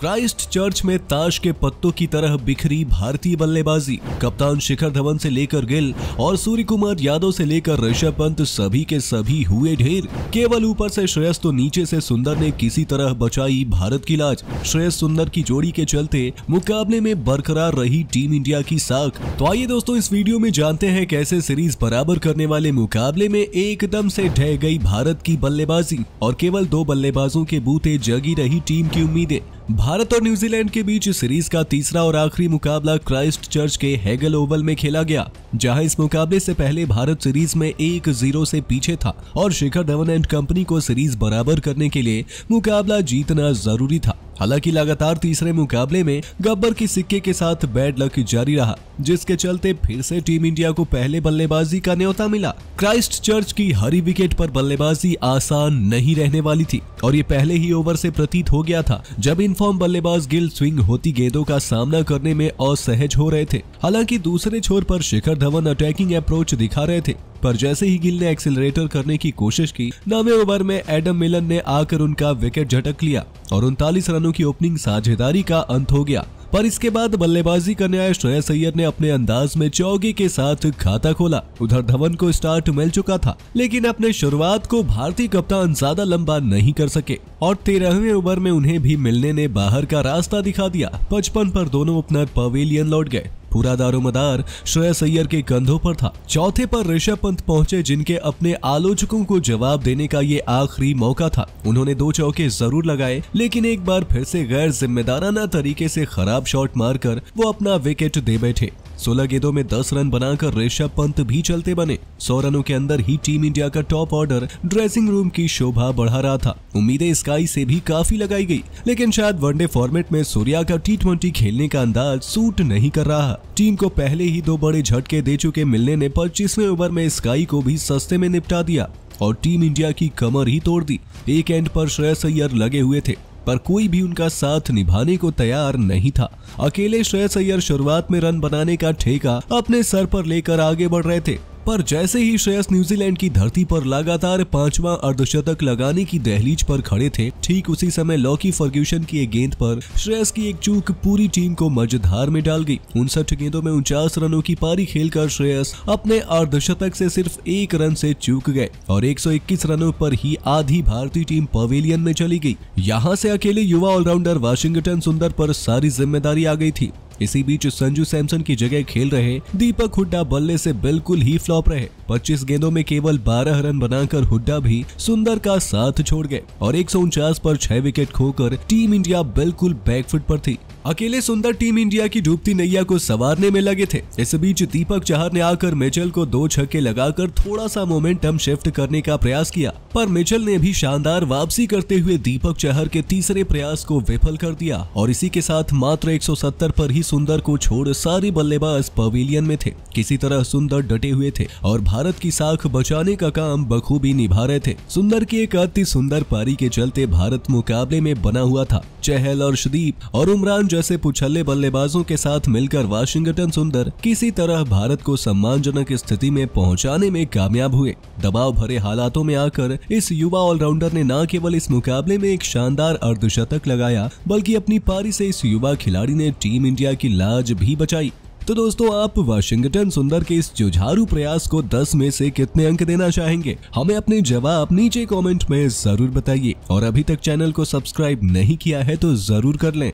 Christ church में ताश के पत्तों की तरह बिखरी भारतीय बल्लेबाजी कप्तान शिखर धवन से लेकर गिल और सूर्य कुमार यादव से लेकर ऋषभ पंत सभी के सभी हुए ढेर केवल ऊपर से श्रेयस तो नीचे से सुंदर ने किसी तरह बचाई भारत की लाज श्रेयस सुंदर की जोड़ी के चलते मुकाबले में बरकरार रही टीम इंडिया की साख तो आइए दोस्तों इस वीडियो में जानते हैं कैसे सीरीज बराबर करने वाले मुकाबले में एकदम से ढह गई भारत की बल्लेबाजी और केवल दो बल्लेबाजों के बूते जगी रही टीम की उम्मीदें भारत और न्यूजीलैंड के बीच सीरीज का तीसरा और आखिरी मुकाबला क्राइस्ट चर्च के हेगल ओवल में खेला गया जहां इस मुकाबले से पहले भारत सीरीज में एक जीरो से पीछे था और शिखर धवन एंड कंपनी को सीरीज बराबर करने के लिए मुकाबला जीतना जरूरी था हालांकि लगातार तीसरे मुकाबले में गब्बर के सिक्के के साथ बैड लक जारी रहा जिसके चलते फिर से टीम इंडिया को पहले बल्लेबाजी का न्योता मिला क्राइस्ट चर्च की हरी विकेट पर बल्लेबाजी आसान नहीं रहने वाली थी और ये पहले ही ओवर से प्रतीत हो गया था जब इनफॉर्म बल्लेबाज गिल स्विंग होती गेंदों का सामना करने में असहज हो रहे थे हालांकि दूसरे छोर पर शिखर धवन अटैकिंग अप्रोच दिखा रहे थे पर जैसे ही गिल ने एक्सिलरेटर करने की कोशिश की नवे ओवर में एडम मिलन ने आकर उनका विकेट झटक लिया और उनतालीस रनों की ओपनिंग साझेदारी का अंत हो गया पर इसके बाद बल्लेबाजी करने आए श्रेयस सैयद ने अपने अंदाज में चौगी के साथ खाता खोला उधर धवन को स्टार्ट मिल चुका था लेकिन अपने शुरुआत को भारतीय कप्तान ज्यादा लंबा नहीं कर सके और तेरहवें ओवर में उन्हें भी मिलने ने बाहर का रास्ता दिखा दिया पचपन पर दोनों अपना पवेलियन लौट गए पूरा दारोमदार श्रेयस अय्यर के कंधों पर था चौथे पर ऋषभ पंत पहुंचे जिनके अपने आलोचकों को जवाब देने का ये आखिरी मौका था उन्होंने दो चौके जरूर लगाए लेकिन एक बार फिर से गैर जिम्मेदाराना तरीके से खराब शॉट मारकर वो अपना विकेट दे बैठे सोलह गेंदों में दस रन बनाकर ऋषभ पंत भी चलते बने सौ रनों के अंदर ही टीम इंडिया का टॉप ऑर्डर ड्रेसिंग रूम की शोभा बढ़ा रहा था उम्मीदें स्काई से भी काफी लगाई गई लेकिन शायद वनडे फॉर्मेट में सूर्या का टी खेलने का अंदाज सूट नहीं कर रहा टीम को पहले ही दो बड़े झटके दे चुके मिलने ने पच्चीसवें ओवर में स्काई को भी सस्ते में निपटा दिया और टीम इंडिया की कमर ही तोड़ दी एक एंड पर श्रेयस अय्यर लगे हुए थे पर कोई भी उनका साथ निभाने को तैयार नहीं था अकेले श्रेयस अय्यर शुरुआत में रन बनाने का ठेका अपने सर पर लेकर आगे बढ़ रहे थे पर जैसे ही श्रेयस न्यूजीलैंड की धरती पर लगातार पांचवा अर्धशतक लगाने की दहलीज पर खड़े थे ठीक उसी समय लॉकी फर्ग्यूशन की एक गेंद पर श्रेयस की एक चूक पूरी टीम को मझधार में डाल गई उनसठ गेंदों में उनचास रनों की पारी खेलकर श्रेयस अपने अर्धशतक से सिर्फ एक रन से चूक गए और 121 रनों पर ही आधी भारतीय टीम पवेलियन में चली गई यहाँ से अकेले युवा ऑलराउंडर वाशिंगटन सुंदर पर सारी जिम्मेदारी आ गई थी इसी बीच संजू सैमसन की जगह खेल रहे दीपक हुड्डा बल्ले से बिल्कुल ही फ्लॉप रहे 25 गेंदों में केवल 12 रन बनाकर हुड्डा भी सुंदर का साथ छोड़ गए और एक पर छह विकेट खोकर टीम इंडिया बिल्कुल बैकफुट पर थी अकेले सुंदर टीम इंडिया की डूबती नैया को सवारने में लगे थे इस बीच दीपक चाहर ने आकर मिचल को दो छक्के लगाकर थोड़ा सा मोमेंटम शिफ्ट करने का प्रयास किया पर मिचल ने भी शानदार वापसी करते हुए दीपक चाहर के तीसरे प्रयास को विफल कर दिया और इसी के साथ मात्र 170 पर ही सुंदर को छोड़ सारे बल्लेबाज पवेलियन में थे किसी तरह सुंदर डटे हुए थे और भारत की साख बचाने का काम बखूबी निभा रहे थे सुंदर की एक अति सुंदर पारी के चलते भारत मुकाबले में बना हुआ था चहल और शदीप और उमरान जैसे पुछल्ले बल्लेबाजों के साथ मिलकर वाशिंगटन सुंदर किसी तरह भारत को सम्मानजनक स्थिति में पहुंचाने में कामयाब हुए दबाव भरे हालातों में आकर इस युवा ऑलराउंडर ने न केवल इस मुकाबले में एक शानदार अर्धशतक लगाया बल्कि अपनी पारी से इस युवा खिलाड़ी ने टीम इंडिया की लाज भी बचाई तो दोस्तों आप वाशिंगटन सुंदर के इस जुझारू प्रयास को 10 में से कितने अंक देना चाहेंगे हमें अपने जवाब नीचे कमेंट में जरूर बताइए और अभी तक चैनल को सब्सक्राइब नहीं किया है तो जरूर कर लें